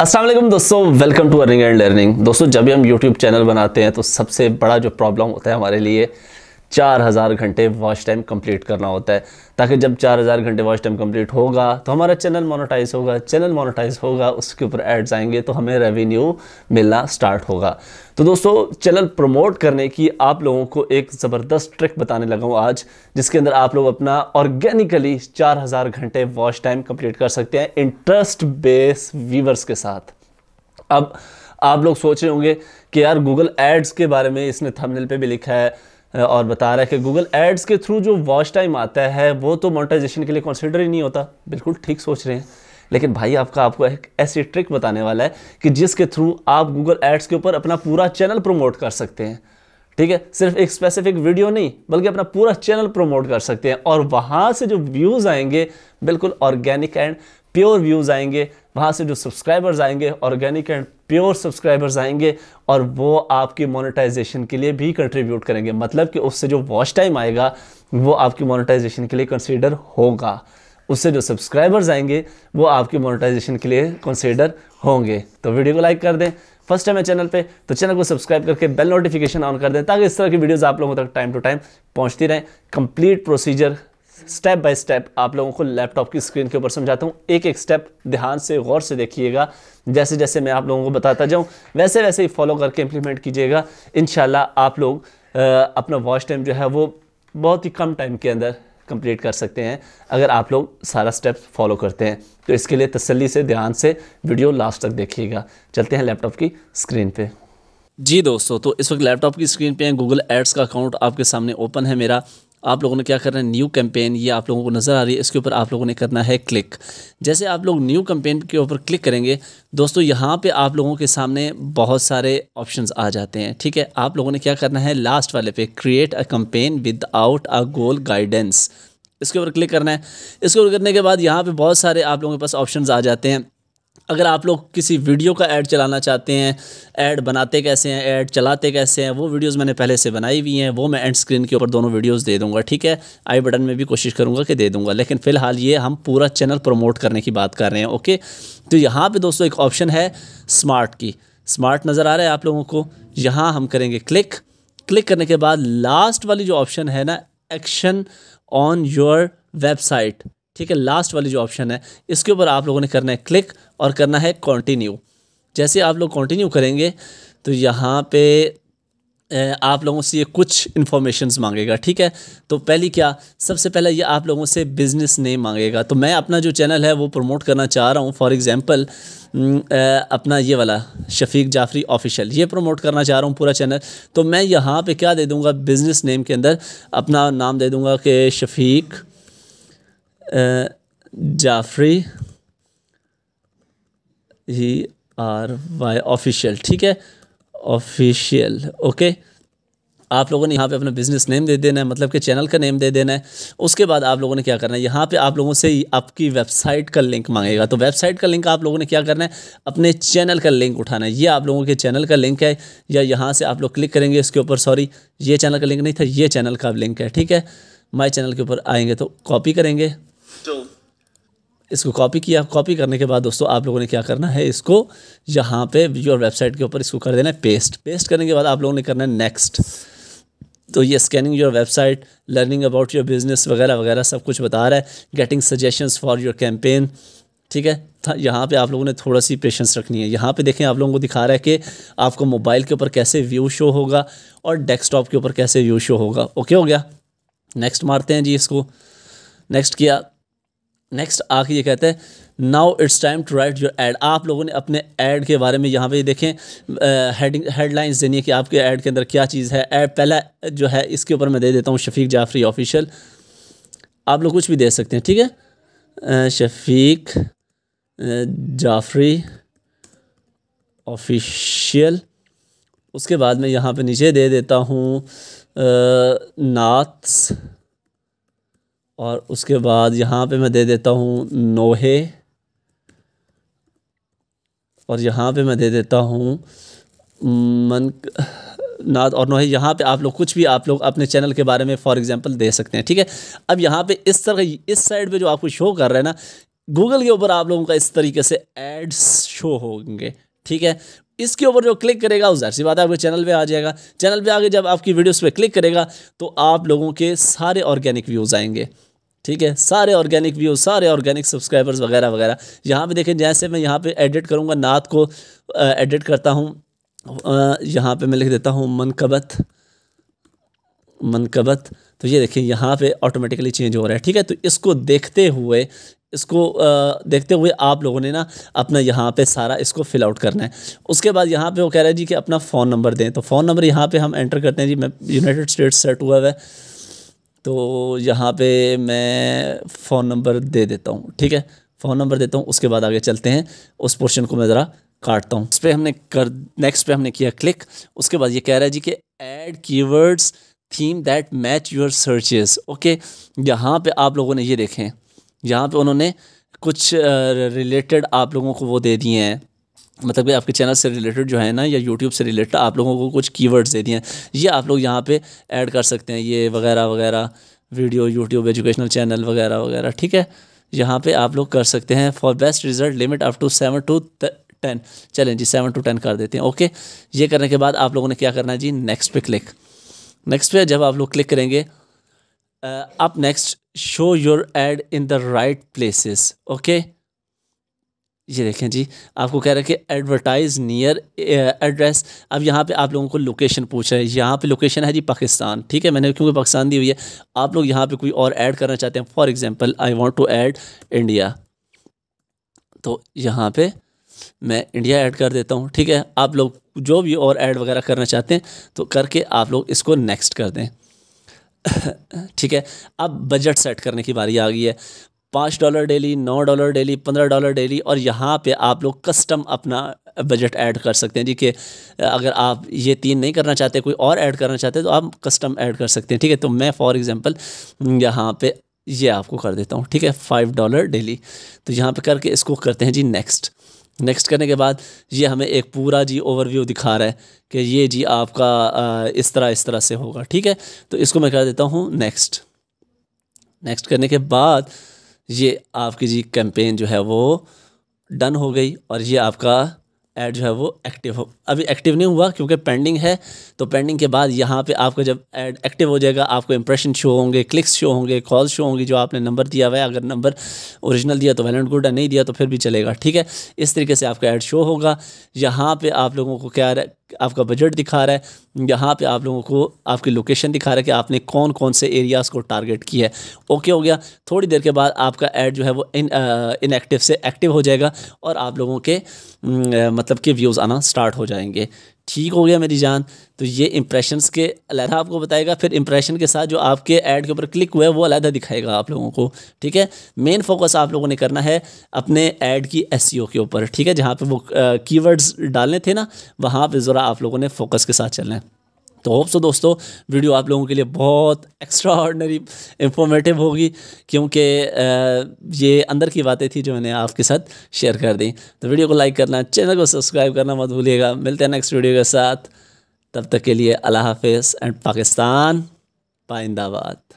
असलम दोस्तों welcome to earning and learning दोस्तों जब भी हम यूट्यूब चैनल बनाते हैं तो सबसे बड़ा जो प्रॉब्लम होता है हमारे लिए चार हज़ार घंटे वॉच टाइम कंप्लीट करना होता है ताकि जब चार हज़ार घंटे वॉच टाइम कंप्लीट होगा तो हमारा चैनल मोनेटाइज होगा चैनल मोनेटाइज होगा उसके ऊपर एड्स आएंगे तो हमें रेवेन्यू मिलना स्टार्ट होगा तो दोस्तों चैनल प्रमोट करने की आप लोगों को एक ज़बरदस्त ट्रिक बताने लगा हूँ आज जिसके अंदर आप लोग अपना ऑर्गेनिकली चार हज़ार घंटे वॉच टाइम कंप्लीट कर सकते हैं इंटरेस्ट बेस व्यूवर्स के साथ अब आप लोग सोच रहे होंगे कि यार गूगल एड्स के बारे में इसने थमनल पर भी लिखा है और बता रहा है कि गूगल एड्स के थ्रू जो वॉच टाइम आता है वो तो मोनेटाइजेशन के लिए कंसिडर ही नहीं होता बिल्कुल ठीक सोच रहे हैं लेकिन भाई आपका आपको एक ऐसी ट्रिक बताने वाला है कि जिसके थ्रू आप गूगल एड्स के ऊपर अपना पूरा चैनल प्रमोट कर सकते हैं ठीक है सिर्फ एक स्पेसिफिक वीडियो नहीं बल्कि अपना पूरा चैनल प्रमोट कर सकते हैं और वहाँ से जो व्यूज़ आएंगे बिल्कुल ऑर्गेनिक एंड प्योर व्यूज़ आएंगे वहाँ से जो सब्सक्राइबर्स आएंगे ऑर्गेनिक एंड प्योर सब्सक्राइबर्स आएंगे और वो आपकी मोनेटाइजेशन के लिए भी कंट्रीब्यूट करेंगे मतलब कि उससे जो वॉच टाइम आएगा वो आपकी मोनेटाइजेशन के लिए कंसिडर होगा उससे जो सब्सक्राइबर्स आएंगे वो आपकी मोनेटाइजेशन के लिए कंसिडर होंगे तो वीडियो को लाइक कर दें फर्स्ट टाइम है चैनल पे तो चैनल को सब्सक्राइब करके बेल नोटिफिकेशन ऑन कर दें ताकि इस तरह की वीडियोस आप लोगों तक टाइम टू टाइम पहुंचती रहें complete procedure step by step आप लोगों को लैपटॉप की स्क्रीन के ऊपर समझाता हूँ एक एक स्टेप ध्यान से गौर से देखिएगा जैसे जैसे मैं आप लोगों को बताता जाऊँ वैसे वैसे ही फॉलो करके इम्प्लीमेंट कीजिएगा इन आप लोग अपना वॉच टाइम जो है वो बहुत ही कम टाइम के अंदर कंप्लीट कर सकते हैं अगर आप लोग सारा स्टेप फॉलो करते हैं तो इसके लिए तसल्ली से ध्यान से वीडियो लास्ट तक देखिएगा चलते हैं लैपटॉप की स्क्रीन पे जी दोस्तों तो इस वक्त लैपटॉप की स्क्रीन पे गूगल एड्स का अकाउंट आपके सामने ओपन है मेरा आप लोगों ने क्या करना है न्यू कैंपेन ये आप लोगों को नज़र आ रही है इसके ऊपर आप लोगों ने करना है क्लिक जैसे आप लोग न्यू कैंपेन के ऊपर क्लिक करेंगे दोस्तों यहाँ पे आप लोगों के सामने बहुत सारे ऑप्शंस आ जाते हैं ठीक है आप लोगों ने क्या करना है लास्ट वाले पे create a campaign out a goal guidance इसके ऊपर क्लिक करना है इसके ऊपर करने के बाद यहाँ पर बहुत सारे आप लोगों के पास ऑप्शन आ जाते हैं अगर आप लोग किसी वीडियो का ऐड चलाना चाहते हैं ऐड बनाते कैसे हैं ऐड चलाते कैसे हैं वो वीडियोस मैंने पहले से बनाई हुई हैं वो मैं एंड स्क्रीन के ऊपर दोनों वीडियोस दे दूंगा ठीक है आई बटन में भी कोशिश करूंगा कि दे दूंगा लेकिन फ़िलहाल ये हम पूरा चैनल प्रमोट करने की बात कर रहे हैं ओके तो यहाँ पर दोस्तों एक ऑप्शन है स्मार्ट की स्मार्ट नज़र आ रहा है आप लोगों को यहाँ हम करेंगे क्लिक क्लिक करने के बाद लास्ट वाली जो ऑप्शन है ना एक्शन ऑन योर वेबसाइट ठीक है लास्ट वाली जो ऑप्शन है इसके ऊपर आप लोगों ने करना है क्लिक और करना है कॉन्टिन्यू जैसे आप लोग कॉन्टीन्यू करेंगे तो यहाँ पे आप लोगों से ये कुछ इन्फॉर्मेशन मांगेगा ठीक है तो पहली क्या सबसे पहले ये आप लोगों से बिज़नेस नेम मांगेगा तो मैं अपना जो चैनल है वो प्रमोट करना चाह रहा हूँ फॉर एग्ज़ाम्पल अपना ये वाला शफीक जाफरी ऑफिशियल ये प्रमोट करना चाह रहा हूँ पूरा चैनल तो मैं यहाँ पे क्या दे दूँगा बिज़नेस नेम के अंदर अपना नाम दे दूँगा कि Shafiq Jafri G R Y official ठीक है ऑफिशियल ओके आप लोगों ने यहाँ पे अपना बिजनेस नेम दे देना है मतलब कि चैनल का नेम दे देना है उसके बाद आप लोगों ने क्या करना है यहाँ पे आप लोगों से आपकी वेबसाइट का लिंक मांगेगा तो वेबसाइट का लिंक आप लोगों ने क्या करना है अपने चैनल का लिंक उठाना है ये आप लोगों के चैनल का लिंक है या यहाँ से आप लोग क्लिक करेंगे इसके ऊपर सॉरी ये चैनल का लिंक नहीं था ये चैनल का लिंक है ठीक है माई चैनल के ऊपर आएंगे तो कॉपी करेंगे इसको कॉपी किया कॉपी करने के बाद दोस्तों आप लोगों ने क्या करना है इसको यहाँ पे योर वेबसाइट के ऊपर इसको कर देना है पेस्ट पेस्ट करने के बाद आप लोगों ने करना है नेक्स्ट तो ये scanning your website learning about your business वगैरह वगैरह सब कुछ बता रहा है getting suggestions for your campaign ठीक है यहाँ पे आप लोगों ने थोड़ा सी पेशेंस रखनी है यहाँ पे देखें आप लोगों को दिखा रहा है कि आपको मोबाइल के ऊपर कैसे व्यू शो होगा और डेस्कटॉप के ऊपर कैसे व्यू शो होगा ओके हो गया नेक्स्ट मारते हैं जी इसको नेक्स्ट किया नेक्स्ट आखिर ये कहते हैं now it's time to write your ad आप लोगों ने अपने ऐड के बारे में यहाँ पे देखें हेडिंग हेडलाइंस देनी है कि आपके ऐड के अंदर क्या चीज़ है एड पहला जो है इसके ऊपर मैं दे देता हूँ शफीक जाफरी ऑफिशियल आप लोग कुछ भी दे सकते हैं ठीक है शफीक जाफरी ऑफिशियल उसके बाद मैं यहाँ पे नीचे दे देता हूँ नाथ्स और उसके बाद यहाँ पे मैं दे देता हूँ नोहे और यहाँ पे मैं दे देता हूँ मन नाथ और नोहे यहाँ पे आप लोग कुछ भी आप लोग अपने चैनल के बारे में फॉर एग्जांपल दे सकते हैं ठीक है अब यहाँ पे इस तरह इस साइड पे जो आपको शो कर रहा है ना गूगल के ऊपर आप लोगों का इस तरीके से एड्स शो होंगे ठीक है इसके ऊपर जो क्लिक करेगा उस सी बात है आपके चैनल पे आ जाएगा चैनल पे आगे जब आपकी वीडियोस पे क्लिक करेगा तो आप लोगों के सारे ऑर्गेनिक व्यूज़ आएंगे ठीक है सारे ऑर्गेनिक व्यू सारे ऑर्गेनिक सब्सक्राइबर्स वगैरह वगैरह यहाँ पे देखें जैसे मैं यहाँ पे एडिट करूँगा नात को एडिट करता हूँ यहाँ पे मैं लिख देता हूँ मनकबत मनकबत तो ये देखें यहाँ पे ऑटोमेटिकली चेंज हो रहा है ठीक है तो इसको देखते हुए इसको देखते हुए आप लोगों ने ना अपना यहाँ पे सारा इसको फिल आउट करना है उसके बाद यहाँ पे वो कह रहा है जी कि अपना फ़ोन नंबर दें तो फ़ोन नंबर यहाँ पे हम एंटर करते हैं जी मैं यूनाइटेड स्टेट्स सेट हुआ है तो यहाँ पे मैं फ़ोन नंबर दे देता हूँ ठीक है फ़ोन नंबर देता हूँ उसके बाद आगे चलते हैं उस पोर्शन को मैं ज़रा काटता हूँ इस पर हमने कर नेक्स्ट पे हमने किया क्लिक उसके बाद ये कह रहा है जी कि की keywords theme that match your searches okay यहाँ पे आप लोगों ने ये देखें यहाँ पे उन्होंने कुछ रिलेटेड आप लोगों को वो दे दिए हैं मतलब कि आपके चैनल से रिलेटेड जो है ना या यूट्यूब से रिलेटेड आप लोगों को कुछ कीवर्ड्स दिए हैं ये आप लोग यहाँ पे ऐड कर सकते हैं ये वगैरह वगैरह वीडियो यूट्यूब एजुकेशनल चैनल वगैरह वगैरह ठीक है यहाँ पे आप लोग कर सकते हैं for best result limit up to seven to ten चलें जी सेवन टू टेन कर देते हैं ओके ये करने के बाद आप लोगों ने क्या करना है जी नेक्स्ट पे क्लिक नेक्स्ट पे जब आप लोग क्लिक करेंगे up next show your ad in the right places okay ये देखें जी आपको कह रहा है कि एडवर्टाइज़ नियर एड्रेस अब यहाँ पे आप लोगों को लोकेशन पूछ रहे हैं यहाँ पे लोकेशन है जी पाकिस्तान ठीक है मैंने क्योंकि पाकिस्तान दी हुई है आप लोग यहाँ पे कोई और ऐड करना चाहते हैं for example I want to add India तो यहाँ पे मैं इंडिया ऐड कर देता हूँ ठीक है आप लोग जो भी और ऐड वगैरह करना चाहते हैं तो करके आप लोग इसको नेक्स्ट कर दें ठीक है अब बजट सेट करने की बारी आ गई है पाँच डॉलर डेली नौ डॉलर डेली पंद्रह डॉलर डेली और यहाँ पे आप लोग कस्टम अपना बजट ऐड कर सकते हैं जी कि अगर आप ये तीन नहीं करना चाहते कोई और ऐड करना चाहते तो आप कस्टम ऐड कर सकते हैं ठीक है तो मैं फॉर एग्ज़ाम्पल यहाँ पे ये आपको कर देता हूँ ठीक है फाइव डॉलर डेली तो यहाँ पे करके इसको करते हैं जी नेक्स्ट नेक्स्ट करने के बाद ये हमें एक पूरा जी ओवरव्यू दिखा रहा है कि ये जी आपका इस तरह इस तरह से होगा ठीक है तो इसको मैं कर देता हूँ नेक्स्ट नेक्स्ट करने के बाद ये आपकी जी कैंपेन जो है वो डन हो गई और ये आपका ऐड जो है वो एक्टिव हो अभी एक्टिव नहीं हुआ क्योंकि पेंडिंग है तो पेंडिंग के बाद यहाँ पे आपका जब ऐड एक्टिव हो जाएगा आपको इंप्रेशन शो होंगे क्लिक्स शो होंगे कॉल शो होंगी जो आपने नंबर दिया हुआ है अगर नंबर ओरिजिनल दिया तो वैलेंट एंड गुड है नहीं दिया तो फिर भी चलेगा ठीक है इस तरीके से आपका ऐड शो होगा यहाँ पर आप लोगों को क्या है आपका बजट दिखा रहा है यहाँ पर आप लोगों को आपकी लोकेशन दिखा रहा है कि आपने कौन कौन से एरियाज़ को टारगेट किया है ओके हो गया थोड़ी देर के बाद आपका ऐड जो है वो इन इनएक्टिव से एक्टिव हो जाएगा और आप लोगों के मतलब मतलब कि व्यूज़ आना स्टार्ट हो जाएंगे ठीक हो गया मेरी जान तो ये इंप्रेशंस के अलहदा आपको बताएगा फिर इंप्रेशन के साथ जो आपके ऐड के ऊपर क्लिक हुआ है वो अलहदा दिखाएगा आप लोगों को ठीक है मेन फोकस आप लोगों ने करना है अपने ऐड की एस e के ऊपर ठीक है जहाँ पर वो कीवर्ड्स डालने थे ना वहाँ पर ज़रा आप लोगों ने फोकस के साथ चलना है तो होप सो दोस्तों वीडियो आप लोगों के लिए बहुत एक्स्ट्रा ऑर्डनरी इंफॉर्मेटिव होगी क्योंकि ये अंदर की बातें थी जो मैंने आपके साथ शेयर कर दी तो वीडियो को लाइक करना चैनल को सब्सक्राइब करना मत भूलिएगा मिलते हैं नेक्स्ट वीडियो के साथ तब तक के लिए अल्लाह हाफिज़ एंड पाकिस्तान पाइंदाबाद